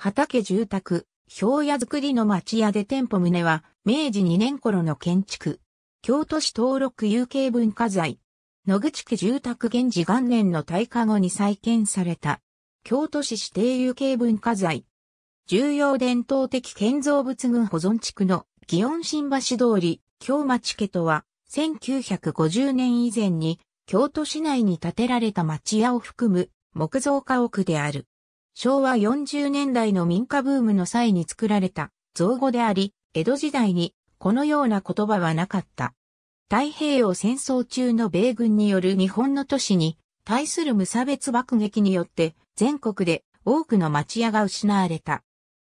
畑住宅、氷屋造りの町屋で店舗棟は、明治2年頃の建築。京都市登録有形文化財。野口家住宅現時元年の退化後に再建された。京都市指定有形文化財。重要伝統的建造物群保存地区の祇園新橋通り、京町家とは、1950年以前に、京都市内に建てられた町屋を含む木造家屋である。昭和40年代の民家ブームの際に作られた造語であり、江戸時代にこのような言葉はなかった。太平洋戦争中の米軍による日本の都市に対する無差別爆撃によって全国で多くの町屋が失われた。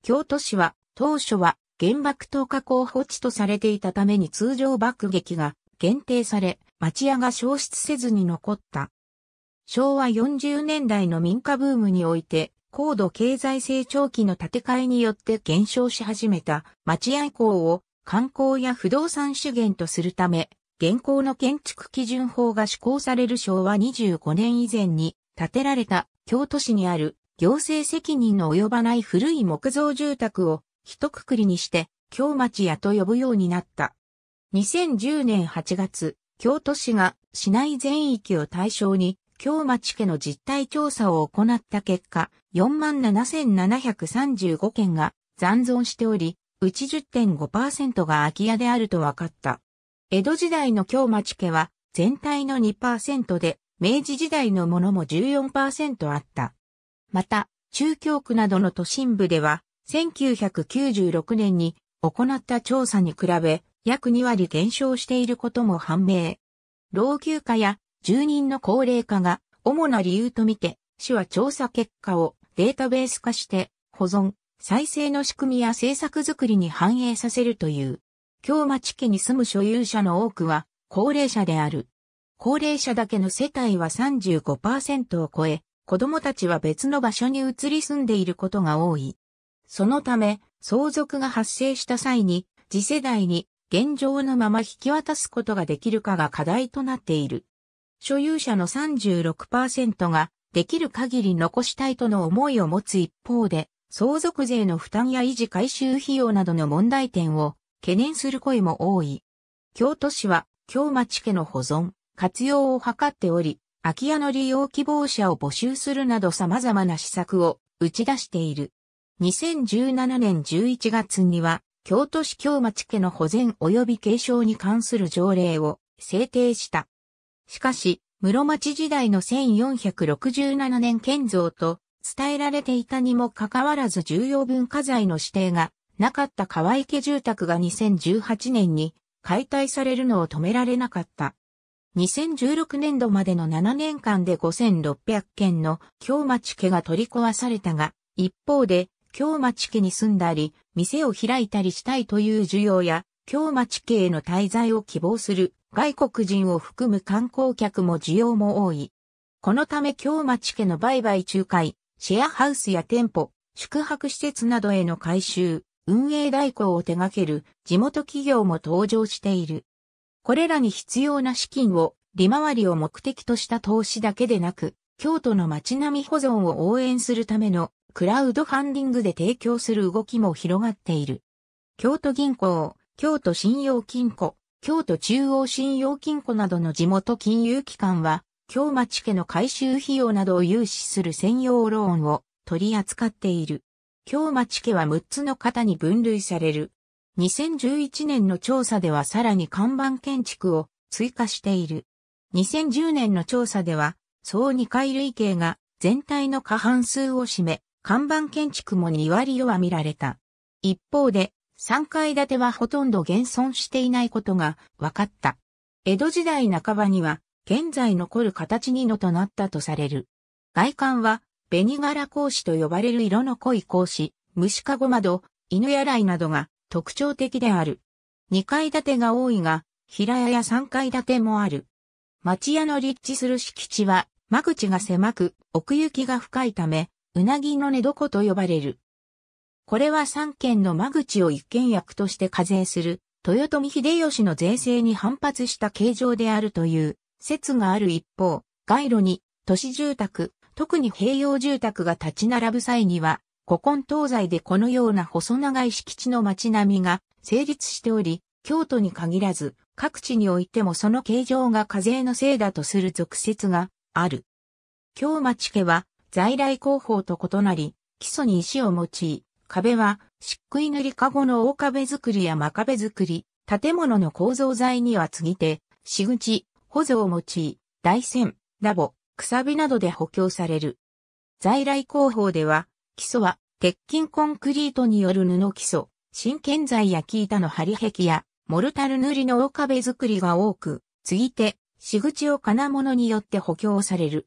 京都市は当初は原爆投下候補地とされていたために通常爆撃が限定され、町屋が消失せずに残った。昭和40年代の民家ブームにおいて、高度経済成長期の建て替えによって減少し始めた町屋校を観光や不動産資源とするため、現行の建築基準法が施行される昭和25年以前に建てられた京都市にある行政責任の及ばない古い木造住宅を一括りにして京町屋と呼ぶようになった。2010年8月、京都市が市内全域を対象に京町家の実態調査を行った結果、47,735件が残存しており、うち10.5%が空き家であると分かった。江戸時代の京町家は全体の2%で、明治時代のものも14%あった。また、中京区などの都心部では、1996年に行った調査に比べ、約2割減少していることも判明。老朽化や住人の高齢化が主な理由とみて、市は調査結果をデータベース化して保存、再生の仕組みや政策づくりに反映させるという。京町家に住む所有者の多くは高齢者である。高齢者だけの世帯は35%を超え、子供たちは別の場所に移り住んでいることが多い。そのため、相続が発生した際に、次世代に現状のまま引き渡すことができるかが課題となっている。所有者の36%ができる限り残したいとの思いを持つ一方で、相続税の負担や維持回収費用などの問題点を懸念する声も多い。京都市は京町家の保存、活用を図っており、空き家の利用希望者を募集するなど様々な施策を打ち出している。2017年11月には、京都市京町家の保全及び継承に関する条例を制定した。しかし、室町時代の1467年建造と伝えられていたにもかかわらず重要文化財の指定がなかった川池住宅が2018年に解体されるのを止められなかった。2016年度までの7年間で5600件の京町家が取り壊されたが、一方で京町家に住んだり、店を開いたりしたいという需要や、京町家への滞在を希望する外国人を含む観光客も需要も多い。このため京町家の売買仲介、シェアハウスや店舗、宿泊施設などへの改修、運営代行を手掛ける地元企業も登場している。これらに必要な資金を利回りを目的とした投資だけでなく、京都の街並み保存を応援するためのクラウドファンディングで提供する動きも広がっている。京都銀行、京都信用金庫、京都中央信用金庫などの地元金融機関は、京町家の改修費用などを融資する専用ローンを取り扱っている。京町家は6つの型に分類される。2011年の調査ではさらに看板建築を追加している。2010年の調査では、総2階類型が全体の過半数を占め、看板建築も2割弱見られた。一方で、3階建てはほとんど現存していないことが分かった。江戸時代半ばには現在残る形にのとなったとされる。外観は紅柄格子と呼ばれる色の濃い格子、虫かご窓、犬やらいなどが特徴的である。2階建てが多いが、平屋や3階建てもある。町屋の立地する敷地は、間口が狭く、奥行きが深いため、うなぎの寝床と呼ばれる。これは三県の間口を一軒役として課税する、豊臣秀吉の税制に反発した形状であるという説がある一方、街路に都市住宅、特に併用住宅が立ち並ぶ際には、古今東西でこのような細長い敷地の街並みが成立しており、京都に限らず各地においてもその形状が課税のせいだとする俗説がある。京町家は在来工法と異なり、基礎に石を用い、壁は、漆喰塗りかごの大壁作りや真壁作り、建物の構造材には継ぎて、仕口、補助を用い、大線、ラボ、くさびなどで補強される。在来工法では、基礎は、鉄筋コンクリートによる布基礎、新建材や木板の張り壁や、モルタル塗りの大壁作りが多く、継ぎ手、仕口を金物によって補強される。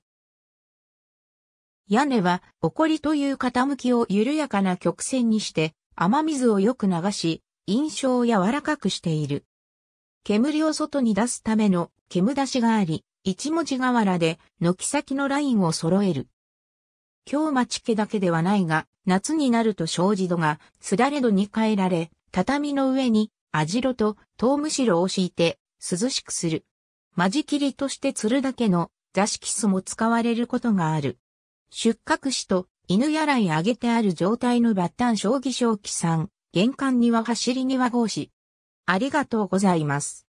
屋根は、おこりという傾きを緩やかな曲線にして、雨水をよく流し、印象を柔らかくしている。煙を外に出すための煙出しがあり、一文字瓦で軒先のラインを揃える。京町家だけではないが、夏になると障子戸がすだれ戸に変えられ、畳の上に網代と遠むしろを敷いて涼しくする。間仕切りとして鶴だけの座敷巣も使われることがある。出格しと犬やらい上げてある状態のバッタン将棋将棋さん、玄関には走り庭格子。ありがとうございます。